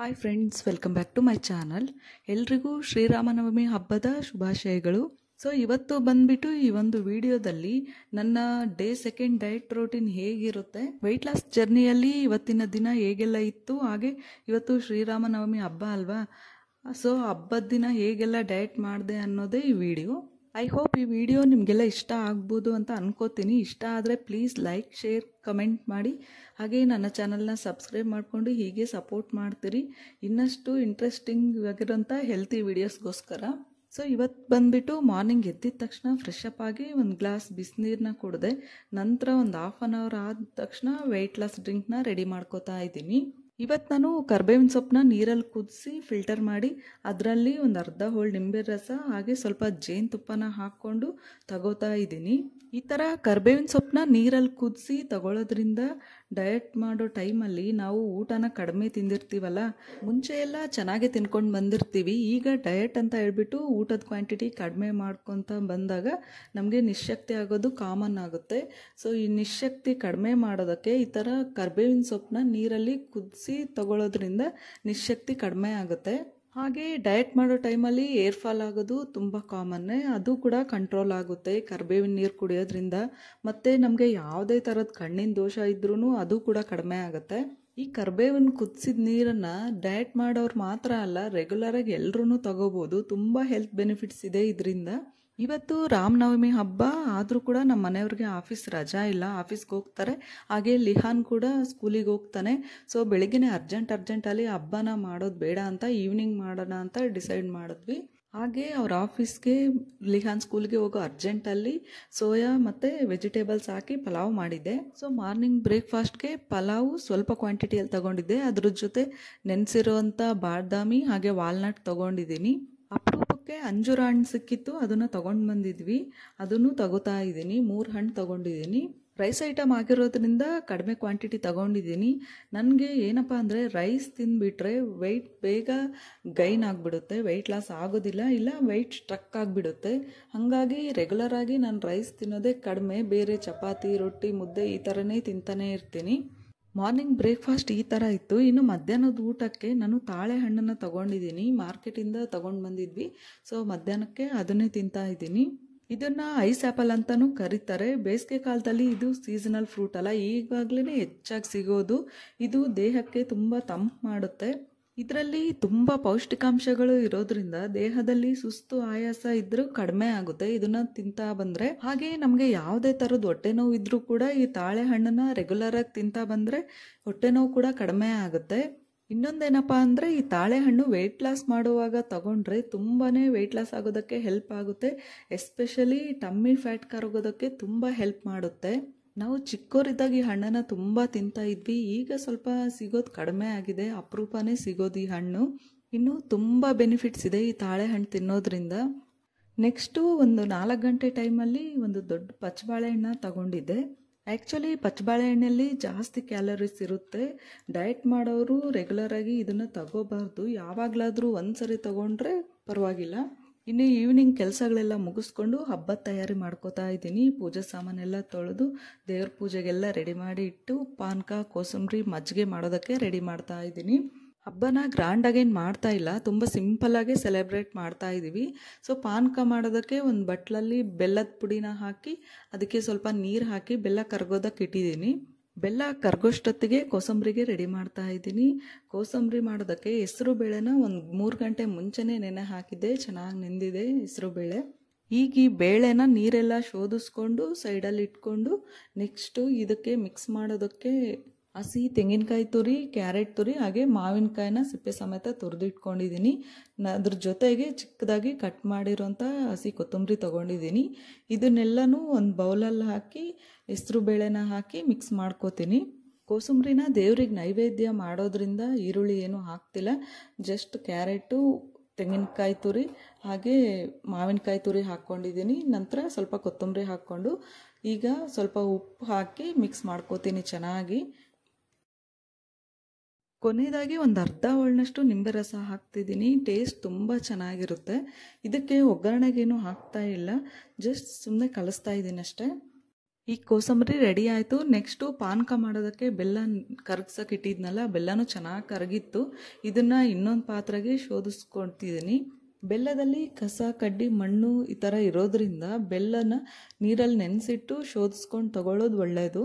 hi friends welcome back to my channel ಎಲ್ರಿಗೂ ಶ್ರೀರಾಮನವಮಿ ಹಬ್ಬದ ಶುಭಾಶಯಗಳು ಸೊ ಇವತ್ತು ಬಂದ್ಬಿಟ್ಟು ಈ ಒಂದು ವಿಡಿಯೋದಲ್ಲಿ ನನ್ನ ಡೇ ಸೆಕೆಂಡ್ ಡಯಟ್ ರೋಟೀನ್ ಹೇಗಿರುತ್ತೆ ವೆಯ್ಟ್ ಲಾಸ್ ಜರ್ನಿಯಲ್ಲಿ ಇವತ್ತಿನ ದಿನ ಹೇಗೆಲ್ಲ ಇತ್ತು ಹಾಗೆ ಇವತ್ತು ಶ್ರೀರಾಮನವಮಿ ಹಬ್ಬ ಅಲ್ವಾ ಸೊ ಹಬ್ಬದ ದಿನ ಹೇಗೆಲ್ಲ ಡಯಟ್ ಮಾಡಿದೆ ಅನ್ನೋದೇ ಈ ವಿಡಿಯೋ ಐ ಹೋಪ್ ಈ ವಿಡಿಯೋ ನಿಮಗೆಲ್ಲ ಇಷ್ಟ ಆಗ್ಬೋದು ಅಂತ ಅನ್ಕೋತೀನಿ ಇಷ್ಟ ಆದರೆ ಪ್ಲೀಸ್ ಲೈಕ್ ಶೇರ್ ಕಮೆಂಟ್ ಮಾಡಿ ಹಾಗೇ ನನ್ನ ಚಾನಲ್ನ ಸಬ್ಸ್ಕ್ರೈಬ್ ಮಾಡಿಕೊಂಡು ಹೀಗೆ ಸಪೋರ್ಟ್ ಮಾಡ್ತೀರಿ ಇನ್ನಷ್ಟು ಇಂಟ್ರೆಸ್ಟಿಂಗ್ ಆಗಿರೋಂಥ ಹೆಲ್ತಿ ವಿಡಿಯೋಸ್ಗೋಸ್ಕರ ಸೊ ಇವತ್ತು ಬಂದುಬಿಟ್ಟು ಮಾರ್ನಿಂಗ್ ಎದ್ದಿದ ತಕ್ಷಣ ಫ್ರೆಶ್ ಅಪ್ ಆಗಿ ಒಂದು ಗ್ಲಾಸ್ ಬಿಸಿನೀರನ್ನ ಕುಡಿದೆ ನಂತರ ಒಂದು ಹಾಫ್ ಆನ್ ಅವರ್ ಆದ ತಕ್ಷಣ ವೆಯ್ಟ್ ಲಾಸ್ ಡ್ರಿಂಕ್ನ ರೆಡಿ ಮಾಡ್ಕೋತಾ ಇದ್ದೀನಿ ಇವತ್ತು ನಾನು ಕರ್ಬೇವಿನ ಸೊಪ್ಪನ್ನ ನೀರಲ್ಲಿ ಕುದಿಸಿ ಫಿಲ್ಟರ್ ಮಾಡಿ ಅದರಲ್ಲಿ ಒಂದು ಅರ್ಧ ಹೋಳು ನಿಂಬೆ ರಸ ಹಾಗೆ ಸ್ವಲ್ಪ ಜೇನುತುಪ್ಪನ ಹಾಕ್ಕೊಂಡು ತಗೋತಾ ಇದ್ದೀನಿ ಈ ಥರ ಕರ್ಬೇವಿನ ಸೊಪ್ಪನ್ನ ನೀರಲ್ಲಿ ಕುದಿಸಿ ತಗೊಳ್ಳೋದ್ರಿಂದ ಡಯಟ್ ಮಾಡೋ ಟೈಮಲ್ಲಿ ನಾವು ಊಟನ ಕಡಿಮೆ ತಿಂದಿರ್ತೀವಲ್ಲ ಮುಂಚೆ ಎಲ್ಲ ಚೆನ್ನಾಗೆ ತಿನ್ಕೊಂಡು ಬಂದಿರ್ತೀವಿ ಈಗ ಡಯಟ್ ಅಂತ ಹೇಳ್ಬಿಟ್ಟು ಊಟದ ಕ್ವಾಂಟಿಟಿ ಕಡಿಮೆ ಮಾಡ್ಕೊತ ಬಂದಾಗ ನಮಗೆ ನಿಶಕ್ತಿ ಆಗೋದು ಕಾಮನ್ ಆಗುತ್ತೆ ಸೊ ಈ ನಿಶಕ್ತಿ ಕಡಿಮೆ ಮಾಡೋದಕ್ಕೆ ಈ ಥರ ಕರ್ಬೇವಿನ ಸೊಪ್ಪನ್ನ ನೀರಲ್ಲಿ ಕುದಿಸಿ ಜಾಸ್ತಿ ತಗೊಳ್ಳೋದ್ರಿಂದ ನಿಶಕ್ತಿ ಕಡಿಮೆ ಆಗುತ್ತೆ ಹಾಗೆ ಡಯಟ್ ಮಾಡೋ ಟೈಮಲ್ಲಿ ಏರ್ ಫಾಲ್ ಆಗೋದು ತುಂಬ ಕಾಮನ್ನೇ ಅದು ಕೂಡ ಕಂಟ್ರೋಲ್ ಆಗುತ್ತೆ ಕರ್ಬೇವಿನ ನೀರು ಕುಡಿಯೋದ್ರಿಂದ ಮತ್ತು ನಮಗೆ ಯಾವುದೇ ಥರದ ಕಣ್ಣಿನ ದೋಷ ಇದ್ರೂ ಅದು ಕೂಡ ಕಡಿಮೆ ಆಗುತ್ತೆ ಈ ಕರ್ಬೇವಿನ ಕುದಿಸಿದ ನೀರನ್ನು ಡಯಟ್ ಮಾಡೋರು ಮಾತ್ರ ಅಲ್ಲ ರೆಗ್ಯುಲರಾಗಿ ಎಲ್ಲರೂ ತಗೋಬೋದು ತುಂಬ ಹೆಲ್ತ್ ಬೆನಿಫಿಟ್ಸ್ ಇದೆ ಇದರಿಂದ ಇವತ್ತು ರಾಮನವಮಿ ಹಬ್ಬ ಆದರೂ ಕೂಡ ನಮ್ಮ ಮನೆಯವ್ರಿಗೆ ಆಫೀಸ್ ರಜಾ ಇಲ್ಲ ಆಫೀಸ್ಗೆ ಹೋಗ್ತಾರೆ ಹಾಗೆ ಲಿಹಾನ್ ಕೂಡ ಸ್ಕೂಲಿಗೆ ಹೋಗ್ತಾನೆ ಸೊ ಬೆಳಗ್ಗೆನೇ ಅರ್ಜೆಂಟ್ ಅರ್ಜೆಂಟಲ್ಲಿ ಹಬ್ಬನ ಮಾಡೋದು ಬೇಡ ಅಂತ ಈವ್ನಿಂಗ್ ಮಾಡೋಣ ಅಂತ ಡಿಸೈಡ್ ಮಾಡಿದ್ವಿ ಹಾಗೆ ಅವ್ರ ಆಫೀಸ್ಗೆ ಲಿಹಾನ್ ಸ್ಕೂಲ್ಗೆ ಹೋಗೋ ಅರ್ಜೆಂಟಲ್ಲಿ ಸೋಯಾ ಮತ್ತು ವೆಜಿಟೇಬಲ್ಸ್ ಹಾಕಿ ಪಲಾವ್ ಮಾಡಿದ್ದೆ ಸೊ ಮಾರ್ನಿಂಗ್ ಬ್ರೇಕ್ಫಾಸ್ಟ್ಗೆ ಪಲಾವ್ ಸ್ವಲ್ಪ ಕ್ವಾಂಟಿಟಿಯಲ್ಲಿ ತಗೊಂಡಿದ್ದೆ ಅದ್ರ ಜೊತೆ ನೆನೆಸಿರೋವಂಥ ಬಾದಾಮಿ ಹಾಗೆ ವಾಲ್ನಟ್ ತೊಗೊಂಡಿದ್ದೀನಿ ಅಪ್ರೂ ಹಬ್ಬಕ್ಕೆ ಅಂಜೂರ ಹಣ್ಣು ಸಿಕ್ಕಿತ್ತು ಅದನ್ನು ತೊಗೊಂಡು ಬಂದಿದ್ವಿ ಅದನ್ನು ತಗೋತಾ ಇದ್ದೀನಿ ಮೂರು ಹಣ್ಣು ತೊಗೊಂಡಿದ್ದೀನಿ ರೈಸ್ ಐಟಮ್ ಆಗಿರೋದ್ರಿಂದ ಕಡಿಮೆ ಕ್ವಾಂಟಿಟಿ ತಗೊಂಡಿದ್ದೀನಿ ನನಗೆ ಏನಪ್ಪ ಅಂದರೆ ರೈಸ್ ತಿಂದುಬಿಟ್ರೆ ವೆಯ್ಟ್ ಬೇಗ ಗೈನ್ ಆಗಿಬಿಡುತ್ತೆ ವೆಯ್ಟ್ ಲಾಸ್ ಆಗೋದಿಲ್ಲ ಇಲ್ಲ ವೆಯ್ಟ್ ಸ್ಟ್ರಕ್ ಆಗಿಬಿಡುತ್ತೆ ಹಾಗಾಗಿ ರೆಗ್ಯುಲರಾಗಿ ನಾನು ರೈಸ್ ತಿನ್ನೋದೇ ಕಡಿಮೆ ಬೇರೆ ಚಪಾತಿ ರೊಟ್ಟಿ ಮುದ್ದೆ ಈ ಥರನೇ ತಿಂತಾನೇ ಇರ್ತೀನಿ ಮಾರ್ನಿಂಗ್ ಬ್ರೇಕ್ಫಾಸ್ಟ್ ಈ ಥರ ಇತ್ತು ಇನ್ನು ಮಧ್ಯಾಹ್ನದ ಊಟಕ್ಕೆ ನಾನು ತಾಳೆಹಣ್ಣನ್ನು ಹಣ್ಣನ್ನು ತೊಗೊಂಡಿದ್ದೀನಿ ಮಾರ್ಕೆಟಿಂದ ತೊಗೊಂಡು ಬಂದಿದ್ವಿ ಸೊ ಮಧ್ಯಾಹ್ನಕ್ಕೆ ಅದನ್ನೇ ತಿಂತಾ ಇದ್ದೀನಿ ಇದನ್ನು ಐಸ್ ಆ್ಯಪಲ್ ಅಂತಲೂ ಕರೀತಾರೆ ಬೇಸಿಗೆ ಕಾಲದಲ್ಲಿ ಇದು ಸೀಸನಲ್ ಫ್ರೂಟ್ ಅಲ್ಲ ಈಗಾಗಲೇ ಹೆಚ್ಚಾಗಿ ಸಿಗೋದು ಇದು ದೇಹಕ್ಕೆ ತುಂಬ ತಂಪು ಮಾಡುತ್ತೆ ಇದರಲ್ಲಿ ತುಂಬ ಪೌಷ್ಟಿಕಾಂಶಗಳು ಇರೋದ್ರಿಂದ ದೇಹದಲ್ಲಿ ಸುಸ್ತು ಆಯಾಸ ಇದ್ರೂ ಕಡಿಮೆ ಆಗುತ್ತೆ ಇದನ್ನ ತಿಂತಾ ಬಂದ್ರೆ ಹಾಗೆ ನಮಗೆ ಯಾವುದೇ ತರದ ಹೊಟ್ಟೆ ನೋವು ಇದ್ರೂ ಕೂಡ ಈ ತಾಳೆ ರೆಗ್ಯುಲರ್ ಆಗಿ ತಿಂತಾ ಬಂದ್ರೆ ಹೊಟ್ಟೆ ನೋವು ಕೂಡ ಕಡಿಮೆ ಆಗುತ್ತೆ ಇನ್ನೊಂದೇನಪ್ಪ ಅಂದರೆ ಈ ತಾಳೆಹಣ್ಣು ವೆಯ್ಟ್ ಲಾಸ್ ಮಾಡುವಾಗ ತಗೊಂಡ್ರೆ ತುಂಬಾ ವೆಯ್ಟ್ ಲಾಸ್ ಆಗೋದಕ್ಕೆ ಹೆಲ್ಪ್ ಆಗುತ್ತೆ ಎಸ್ಪೆಷಲಿ ಟಮ್ಮಿ ಫ್ಯಾಟ್ ಕರಗೋದಕ್ಕೆ ತುಂಬ ಹೆಲ್ಪ್ ಮಾಡುತ್ತೆ ನಾವು ಚಿಕ್ಕೋರಿದ್ದಾಗ ಈ ಹಣ್ಣನ್ನು ತುಂಬ ತಿಂತಾ ಇದ್ವಿ ಈಗ ಸ್ವಲ್ಪ ಸಿಗೋದು ಕಡಿಮೆ ಆಗಿದೆ ಅಪರೂಪನೇ ಸಿಗೋದು ಈ ಹಣ್ಣು ಇನ್ನು ತುಂಬ ಬೆನಿಫಿಟ್ಸ್ ಇದೆ ಈ ತಾಳೆಹಣ್ಣು ತಿನ್ನೋದ್ರಿಂದ ನೆಕ್ಸ್ಟು ಒಂದು ನಾಲ್ಕು ಗಂಟೆ ಟೈಮಲ್ಲಿ ಒಂದು ದೊಡ್ಡ ಪಚ್ಚಬಾಳೆಹಣ್ಣ ತಗೊಂಡಿದ್ದೆ ಆ್ಯಕ್ಚುಲಿ ಪಚ್ಚಬಾಳೆಹಣ್ಣಲ್ಲಿ ಜಾಸ್ತಿ ಕ್ಯಾಲರೀಸ್ ಇರುತ್ತೆ ಡಯಟ್ ಮಾಡೋರು ರೆಗ್ಯುಲರಾಗಿ ಇದನ್ನು ತಗೋಬಾರ್ದು ಯಾವಾಗಲಾದರೂ ಒಂದು ಸರಿ ತೊಗೊಂಡ್ರೆ ಪರವಾಗಿಲ್ಲ ಇನ್ನು ಈವ್ನಿಂಗ್ ಕೆಲಸಗಳೆಲ್ಲ ಮುಗಿಸ್ಕೊಂಡು ಹಬ್ಬ ತಯಾರಿ ಮಾಡ್ಕೋತಾ ಇದ್ದೀನಿ ಪೂಜೆ ಸಾಮಾನೆಲ್ಲ ತೊಳೆದು ದೇವ್ರ ಪೂಜೆಗೆಲ್ಲ ರೆಡಿ ಮಾಡಿ ಇಟ್ಟು ಪಾನಕ ಕೋಸಂಬರಿ ಮಜ್ಜಿಗೆ ಮಾಡೋದಕ್ಕೆ ರೆಡಿ ಮಾಡ್ತಾ ಇದ್ದೀನಿ ಹಬ್ಬನ ಆಗೇನು ಮಾಡ್ತಾ ಇಲ್ಲ ತುಂಬ ಸಿಂಪಲ್ಲಾಗಿ ಸೆಲೆಬ್ರೇಟ್ ಮಾಡ್ತಾ ಇದ್ದೀವಿ ಸೊ ಪಾನಕ ಮಾಡೋದಕ್ಕೆ ಒಂದು ಬಟ್ಲಲ್ಲಿ ಬೆಲ್ಲದ ಪುಡಿನ ಹಾಕಿ ಅದಕ್ಕೆ ಸ್ವಲ್ಪ ನೀರು ಹಾಕಿ ಬೆಲ್ಲ ಕರ್ಗೋದಕ್ಕೆ ಇಟ್ಟಿದ್ದೀನಿ ಬೆಲ್ಲ ಕರ್ಗೋಷ್ಟೊತ್ತಿಗೆ ಕೋಸಂಬರಿಗೆ ರೆಡಿ ಮಾಡ್ತಾ ಇದ್ದೀನಿ ಕೋಸಂಬರಿ ಮಾಡೋದಕ್ಕೆ ಹೆಸರು ಬೇಳೆನ ಒಂದು ಮೂರು ಗಂಟೆ ಮುಂಚೆನೇ ನೆನೆ ಹಾಕಿದ್ದೆ ಚೆನ್ನಾಗಿ ನೆಂದಿದೆ ಹೆಸರು ಬೇಳೆ ಈಗ ಈ ಬೇಳೆನ ನೀರೆಲ್ಲ ಶೋಧಿಸ್ಕೊಂಡು ಸೈಡಲ್ಲಿ ಇಟ್ಕೊಂಡು ನೆಕ್ಸ್ಟು ಇದಕ್ಕೆ ಮಿಕ್ಸ್ ಮಾಡೋದಕ್ಕೆ ಹಸಿ ತೆಂಗಿನಕಾಯಿ ತುರಿ ಕ್ಯಾರೆಟ್ ತುರಿ ಹಾಗೆ ಮಾವಿನಕಾಯಿನ ಸಿಪ್ಪೆ ಸಮೇತ ತುರಿದು ಇಟ್ಕೊಂಡಿದ್ದೀನಿ ಅದ್ರ ಜೊತೆಗೆ ಚಿಕ್ಕದಾಗಿ ಕಟ್ ಮಾಡಿರೋಂಥ ಹಸಿ ಕೊತ್ತಂಬರಿ ತೊಗೊಂಡಿದ್ದೀನಿ ಇದನ್ನೆಲ್ಲನೂ ಒಂದು ಬೌಲಲ್ಲಿ ಹಾಕಿ ಹೆಸರು ಬೇಳೆನ ಹಾಕಿ ಮಿಕ್ಸ್ ಮಾಡ್ಕೋತೀನಿ ಕೋಸಂಬರಿನ ದೇವ್ರಿಗೆ ನೈವೇದ್ಯ ಮಾಡೋದ್ರಿಂದ ಈರುಳ್ಳಿ ಏನು ಹಾಕ್ತಿಲ್ಲ ಜಸ್ಟ್ ಕ್ಯಾರೆಟು ತೆಂಗಿನಕಾಯಿ ತುರಿ ಹಾಗೆ ಮಾವಿನಕಾಯಿ ತುರಿ ಹಾಕ್ಕೊಂಡಿದ್ದೀನಿ ನಂತರ ಸ್ವಲ್ಪ ಕೊತ್ತಂಬರಿ ಹಾಕ್ಕೊಂಡು ಈಗ ಸ್ವಲ್ಪ ಉಪ್ಪು ಹಾಕಿ ಮಿಕ್ಸ್ ಮಾಡ್ಕೋತೀನಿ ಚೆನ್ನಾಗಿ ಕೊನೆಯದಾಗಿ ಒಂದು ಅರ್ಧ ಒಳ್ಳಷ್ಟು ನಿಂಬೆ ರಸ ಹಾಕ್ತಿದ್ದೀನಿ ಟೇಸ್ಟ್ ತುಂಬ ಚೆನ್ನಾಗಿರುತ್ತೆ ಇದಕ್ಕೆ ಒಗ್ಗರಣೆಗೇನು ಹಾಕ್ತಾ ಇಲ್ಲ ಜಸ್ಟ್ ಸುಮ್ಮನೆ ಕಲಿಸ್ತಾ ಇದ್ದೀನಿ ಅಷ್ಟೇ ಈ ಕೋಸಂಬರಿ ರೆಡಿ ಆಯಿತು ನೆಕ್ಸ್ಟು ಪಾನಕ ಮಾಡೋದಕ್ಕೆ ಬೆಲ್ಲ ಕರಗ್ಸೋಕೆ ಇಟ್ಟಿದ್ನಲ್ಲ ಬೆಲ್ಲನೂ ಚೆನ್ನಾಗಿ ಕರಗಿತ್ತು ಇದನ್ನು ಇನ್ನೊಂದು ಪಾತ್ರೆಗೆ ಶೋಧಿಸ್ಕೊಳ್ತಿದ್ದೀನಿ ಬೆಲ್ಲದಲ್ಲಿ ಕಸ ಕಡ್ಡಿ ಮಣ್ಣು ಈ ಥರ ಇರೋದ್ರಿಂದ ಬೆಲ್ಲನ ನೀರಲ್ಲಿ ನೆನೆಸಿಟ್ಟು ಶೋಧಿಸ್ಕೊಂಡು ತಗೊಳ್ಳೋದು ಒಳ್ಳೆಯದು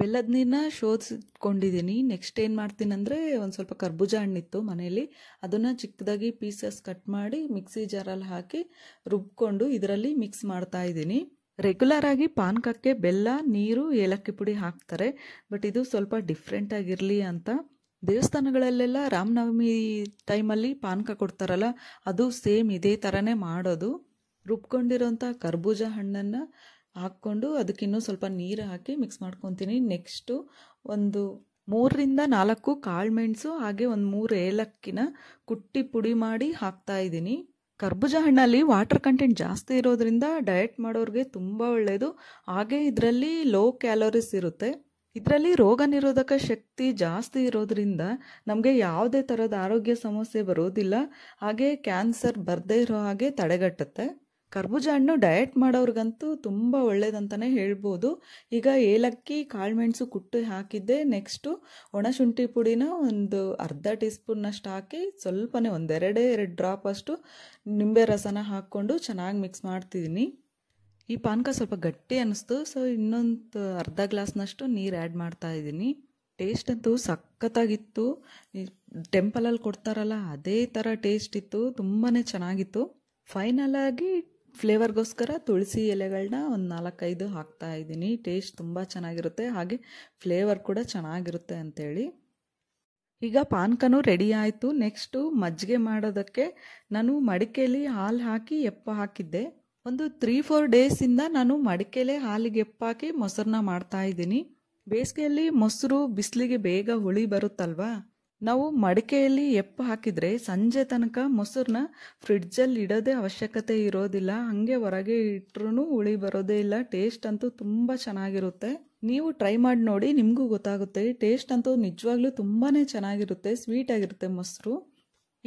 ಬೆಲ್ಲದ ನೀರನ್ನ ಶೋಧಿಸ್ಕೊಂಡಿದ್ದೀನಿ ನೆಕ್ಸ್ಟ್ ಏನು ಮಾಡ್ತೀನಿ ಅಂದರೆ ಒಂದು ಸ್ವಲ್ಪ ಕರ್ಬೂಜ ಹಣ್ಣಿತ್ತು ಮನೆಯಲ್ಲಿ ಅದನ್ನು ಚಿಕ್ಕದಾಗಿ ಪೀಸಸ್ ಕಟ್ ಮಾಡಿ ಮಿಕ್ಸಿ ಜಾರಲ್ಲಿ ಹಾಕಿ ರುಬ್ಕೊಂಡು ಇದರಲ್ಲಿ ಮಿಕ್ಸ್ ಮಾಡ್ತಾ ಇದ್ದೀನಿ ರೆಗ್ಯುಲರ್ ಆಗಿ ಪಾನಕಕ್ಕೆ ಬೆಲ್ಲ ನೀರು ಏಲಕ್ಕಿ ಪುಡಿ ಹಾಕ್ತಾರೆ ಬಟ್ ಇದು ಸ್ವಲ್ಪ ಡಿಫ್ರೆಂಟ್ ಆಗಿರಲಿ ಅಂತ ದೇವಸ್ಥಾನಗಳಲ್ಲೆಲ್ಲ ರಾಮನವಮಿ ಟೈಮಲ್ಲಿ ಪಾನಕ ಕೊಡ್ತಾರಲ್ಲ ಅದು ಸೇಮ್ ಇದೇ ಥರನೇ ಮಾಡೋದು ರುಬ್ಕೊಂಡಿರೋಂಥ ಕರ್ಬೂಜ ಹಣ್ಣನ್ನು ಹಾಕ್ಕೊಂಡು ಅದಕ್ಕಿನ್ನೂ ಸ್ವಲ್ಪ ನೀರು ಹಾಕಿ ಮಿಕ್ಸ್ ಮಾಡ್ಕೊತೀನಿ ನೆಕ್ಸ್ಟು ಒಂದು ಮೂರರಿಂದ ನಾಲ್ಕು ಮೆಣಸು ಹಾಗೆ ಒಂದು ಮೂರು ಏಲಕ್ಕಿನ ಕುಟ್ಟಿ ಪುಡಿ ಮಾಡಿ ಹಾಕ್ತಾ ಇದ್ದೀನಿ ಕರ್ಬುಜ ಹಣ್ಣಲ್ಲಿ ವಾಟರ್ ಕಂಟೆಂಟ್ ಜಾಸ್ತಿ ಇರೋದ್ರಿಂದ ಡಯಟ್ ಮಾಡೋರಿಗೆ ತುಂಬ ಒಳ್ಳೆಯದು ಹಾಗೆ ಇದರಲ್ಲಿ ಲೋ ಕ್ಯಾಲೋರೀಸ್ ಇರುತ್ತೆ ಇದರಲ್ಲಿ ರೋಗ ನಿರೋಧಕ ಶಕ್ತಿ ಜಾಸ್ತಿ ಇರೋದ್ರಿಂದ ನಮಗೆ ಯಾವುದೇ ಥರದ ಆರೋಗ್ಯ ಸಮಸ್ಯೆ ಬರೋದಿಲ್ಲ ಹಾಗೆ ಕ್ಯಾನ್ಸರ್ ಬರದೇ ಇರೋ ಹಾಗೆ ತಡೆಗಟ್ಟುತ್ತೆ ಕರ್ಬೂಜ ಹಣ್ಣು ಡಯಟ್ ಮಾಡೋರ್ಗಂತೂ ತುಂಬ ಒಳ್ಳೇದಂತಲೇ ಹೇಳ್ಬೋದು ಈಗ ಏಲಕ್ಕಿ ಕಾಳುಮೆಣಸು ಕುಟ್ಟು ಹಾಕಿದ್ದೆ ನೆಕ್ಸ್ಟು ಒಣಶುಂಠಿ ಪುಡಿನ ಒಂದು ಅರ್ಧ ಟೀ ಸ್ಪೂನ್ನಷ್ಟು ಹಾಕಿ ಸ್ವಲ್ಪನೇ ಒಂದೆರಡೇ ಎರಡು ಡ್ರಾಪ್ ಅಷ್ಟು ನಿಂಬೆ ರಸನ ಹಾಕ್ಕೊಂಡು ಚೆನ್ನಾಗಿ ಮಿಕ್ಸ್ ಮಾಡ್ತಿದ್ದೀನಿ ಈ ಪಾನಕ ಸ್ವಲ್ಪ ಗಟ್ಟಿ ಅನ್ನಿಸ್ತು ಸೊ ಇನ್ನೊಂದು ಅರ್ಧ ಗ್ಲಾಸ್ನಷ್ಟು ನೀರು ಆ್ಯಡ್ ಮಾಡ್ತಾ ಇದ್ದೀನಿ ಟೇಸ್ಟ್ ಅಂತೂ ಸಖತ್ತಾಗಿತ್ತು ಟೆಂಪಲಲ್ಲಿ ಕೊಡ್ತಾರಲ್ಲ ಅದೇ ಥರ ಟೇಸ್ಟ್ ಇತ್ತು ತುಂಬಾ ಚೆನ್ನಾಗಿತ್ತು ಫೈನಲಾಗಿ ಫ್ಲೇವರ್ಗೋಸ್ಕರ ತುಳಸಿ ಎಲೆಗಳನ್ನ ಒಂದು ನಾಲ್ಕೈದು ಹಾಕ್ತಾ ಇದ್ದೀನಿ ಟೇಸ್ಟ್ ತುಂಬ ಚೆನ್ನಾಗಿರುತ್ತೆ ಹಾಗೆ ಫ್ಲೇವರ್ ಕೂಡ ಚೆನ್ನಾಗಿರುತ್ತೆ ಅಂಥೇಳಿ ಈಗ ಪಾನ್ಕನೂ ರೆಡಿ ಆಯಿತು ನೆಕ್ಸ್ಟು ಮಜ್ಜಿಗೆ ಮಾಡೋದಕ್ಕೆ ನಾನು ಮಡಿಕೆಯಲ್ಲಿ ಹಾಲು ಹಾಕಿ ಎಪ್ಪ ಹಾಕಿದ್ದೆ ಒಂದು ತ್ರೀ ಫೋರ್ ಡೇಸಿಂದ ನಾನು ಮಡಿಕೆಲೆ ಹಾಲಿಗೆ ಎಪ್ಪಾಕಿ ಮೊಸರನ್ನ ಮಾಡ್ತಾ ಇದ್ದೀನಿ ಬೇಸಿಗೆಯಲ್ಲಿ ಮೊಸರು ಬಿಸಿಲಿಗೆ ಬೇಗ ಹುಳಿ ಬರುತ್ತಲ್ವಾ ನಾವು ಮಡಿಕೆಯಲ್ಲಿ ಎಪ್ಪು ಹಾಕಿದರೆ ಸಂಜೆ ತನಕ ಮೊಸರನ್ನ ಫ್ರಿಡ್ಜಲ್ಲಿ ಇಡೋದೇ ಅವಶ್ಯಕತೆ ಇರೋದಿಲ್ಲ ಹಾಗೆ ಹೊರಗೆ ಇಟ್ಟರೂ ಹುಳಿ ಬರೋದೇ ಇಲ್ಲ ಟೇಸ್ಟ್ ಅಂತೂ ತುಂಬ ಚೆನ್ನಾಗಿರುತ್ತೆ ನೀವು ಟ್ರೈ ಮಾಡಿ ನೋಡಿ ನಿಮಗೂ ಗೊತ್ತಾಗುತ್ತೆ ಟೇಸ್ಟ್ ಅಂತೂ ನಿಜವಾಗ್ಲೂ ತುಂಬಾ ಚೆನ್ನಾಗಿರುತ್ತೆ ಸ್ವೀಟ್ ಆಗಿರುತ್ತೆ ಮೊಸರು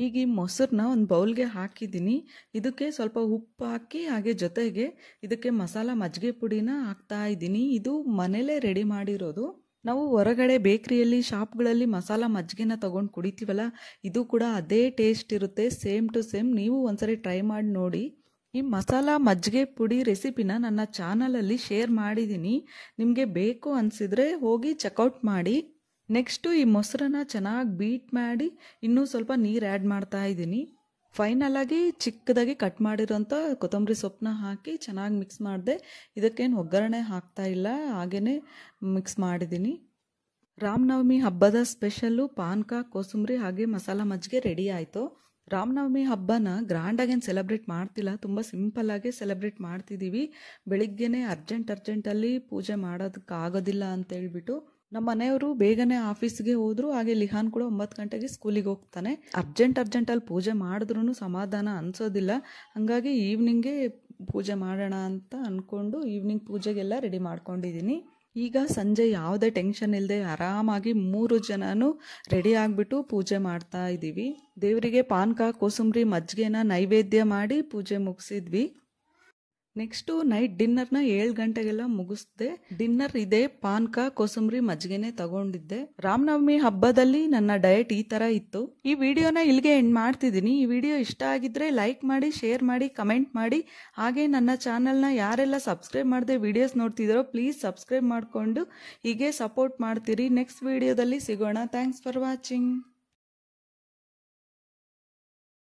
ಈಗ ಈ ಮೊಸರನ್ನ ಒಂದು ಬೌಲ್ಗೆ ಹಾಕಿದ್ದೀನಿ ಇದಕ್ಕೆ ಸ್ವಲ್ಪ ಉಪ್ಪು ಹಾಕಿ ಹಾಗೆ ಜೊತೆಗೆ ಇದಕ್ಕೆ ಮಸಾಲ ಮಜ್ಜಿಗೆ ಪುಡಿನ ಹಾಕ್ತಾ ಇದ್ದೀನಿ ಇದು ಮನೇಲೇ ರೆಡಿ ಮಾಡಿರೋದು ನಾವು ಹೊರಗಡೆ ಬೇಕ್ರಿಯಲ್ಲಿ ಶಾಪ್ಗಳಲ್ಲಿ ಮಸಾಲ ಮಜ್ಜಿಗೆನ ತೊಗೊಂಡು ಕುಡಿತೀವಲ್ಲ ಇದು ಕೂಡ ಅದೇ ಟೇಸ್ಟ್ ಇರುತ್ತೆ ಸೇಮ್ ಟು ಸೇಮ್ ನೀವು ಒಂದ್ಸರಿ ಟ್ರೈ ಮಾಡಿ ನೋಡಿ ಈ ಮಸಾಲ ಮಜ್ಜಿಗೆ ಪುಡಿ ರೆಸಿಪಿನ ನನ್ನ ಚಾನಲಲ್ಲಿ ಶೇರ್ ಮಾಡಿದ್ದೀನಿ ನಿಮಗೆ ಬೇಕು ಅನಿಸಿದ್ರೆ ಹೋಗಿ ಚೆಕ್ಔಟ್ ಮಾಡಿ ನೆಕ್ಸ್ಟು ಈ ಮೊಸರನ್ನ ಚೆನ್ನಾಗಿ ಬೀಟ್ ಮಾಡಿ ಇನ್ನೂ ಸ್ವಲ್ಪ ನೀರು ಆ್ಯಡ್ ಮಾಡ್ತಾ ಇದ್ದೀನಿ ಫೈನಲಾಗಿ ಚಿಕ್ಕದಾಗಿ ಕಟ್ ಮಾಡಿರೋಂಥ ಕೊತ್ತಂಬರಿ ಸೊಪ್ಪನ್ನ ಹಾಕಿ ಚೆನ್ನಾಗಿ ಮಿಕ್ಸ್ ಮಾಡಿದೆ ಇದಕ್ಕೇನು ಒಗ್ಗರಣೆ ಹಾಕ್ತಾ ಇಲ್ಲ ಹಾಗೇ ಮಿಕ್ಸ್ ಮಾಡಿದ್ದೀನಿ ರಾಮನವಮಿ ಹಬ್ಬದ ಸ್ಪೆಷಲ್ಲು ಪಾನ್ಕ ಕೋಸಂಬರಿ ಹಾಗೆ ಮಸಾಲ ಮಜ್ಜಿಗೆ ರೆಡಿ ಆಯಿತು ರಾಮನವಮಿ ಹಬ್ಬನ ಗ್ರ್ಯಾಂಡಾಗೇನು ಸೆಲೆಬ್ರೇಟ್ ಮಾಡ್ತಿಲ್ಲ ತುಂಬ ಸಿಂಪಲ್ಲಾಗೆ ಸೆಲೆಬ್ರೇಟ್ ಮಾಡ್ತಿದ್ದೀವಿ ಬೆಳಿಗ್ಗೆನೇ ಅರ್ಜೆಂಟ್ ಅರ್ಜೆಂಟಲ್ಲಿ ಪೂಜೆ ಮಾಡೋದಕ್ಕಾಗೋದಿಲ್ಲ ಅಂತೇಳ್ಬಿಟ್ಟು ನಮ್ಮ ಮನೆಯವರು ಬೇಗನೆ ಆಫೀಸ್ಗೆ ಹೋದ್ರು ಹಾಗೆ ಲಿಹಾನ್ ಕೂಡ ಒಂಬತ್ತು ಗಂಟೆಗೆ ಸ್ಕೂಲಿಗೆ ಹೋಗ್ತಾನೆ ಅರ್ಜೆಂಟ್ ಅರ್ಜೆಂಟಲ್ಲಿ ಪೂಜೆ ಮಾಡಿದ್ರು ಸಮಾಧಾನ ಅನಿಸೋದಿಲ್ಲ ಹಾಗಾಗಿ ಈವ್ನಿಂಗ್ಗೆ ಪೂಜೆ ಮಾಡೋಣ ಅಂತ ಅಂದ್ಕೊಂಡು ಈವ್ನಿಂಗ್ ಪೂಜೆಗೆಲ್ಲ ರೆಡಿ ಮಾಡ್ಕೊಂಡಿದ್ದೀನಿ ಈಗ ಸಂಜೆ ಯಾವುದೇ ಟೆನ್ಷನ್ ಇಲ್ಲದೆ ಆರಾಮಾಗಿ ಮೂರು ಜನನೂ ರೆಡಿ ಆಗಿಬಿಟ್ಟು ಪೂಜೆ ಮಾಡ್ತಾ ಇದ್ದೀವಿ ದೇವರಿಗೆ ಪಾನ್ಕ ಕೋಸಂಬರಿ ಮಜ್ಜಿಗೆನ ನೈವೇದ್ಯ ಮಾಡಿ ಪೂಜೆ ಮುಗಿಸಿದ್ವಿ ನೆಕ್ಸ್ಟು ನೈಟ್ ಡಿನ್ನರ್ನ ಏಳು ಗಂಟೆಗೆಲ್ಲ ಮುಗಿಸ್ದೆ ಡಿನ್ನರ್ ಇದೆ ಪಾನ್ಕ ಕೋಸಂಬರಿ ಮಜ್ಜಿಗೆನೆ ತಗೊಂಡಿದ್ದೆ ರಾಮನವಮಿ ಹಬ್ಬದಲ್ಲಿ ನನ್ನ ಡಯಟ್ ಈ ಥರ ಇತ್ತು ಈ ವಿಡಿಯೋನ ಇಲ್ಲಿಗೆ ಎಂಡ್ ಮಾಡ್ತಿದ್ದೀನಿ ಈ ವಿಡಿಯೋ ಇಷ್ಟ ಆಗಿದ್ರೆ ಲೈಕ್ ಮಾಡಿ ಶೇರ್ ಮಾಡಿ ಕಮೆಂಟ್ ಮಾಡಿ ಹಾಗೆ ನನ್ನ ಚಾನಲ್ನ ಯಾರೆಲ್ಲ ಸಬ್ಸ್ಕ್ರೈಬ್ ಮಾಡದೆ ವಿಡಿಯೋಸ್ ನೋಡ್ತಿದ್ದಾರೋ ಪ್ಲೀಸ್ ಸಬ್ಸ್ಕ್ರೈಬ್ ಮಾಡಿಕೊಂಡು ಹೀಗೆ ಸಪೋರ್ಟ್ ಮಾಡ್ತೀರಿ ನೆಕ್ಸ್ಟ್ ವಿಡಿಯೋದಲ್ಲಿ ಸಿಗೋಣ ಥ್ಯಾಂಕ್ಸ್ ಫಾರ್ ವಾಚಿಂಗ್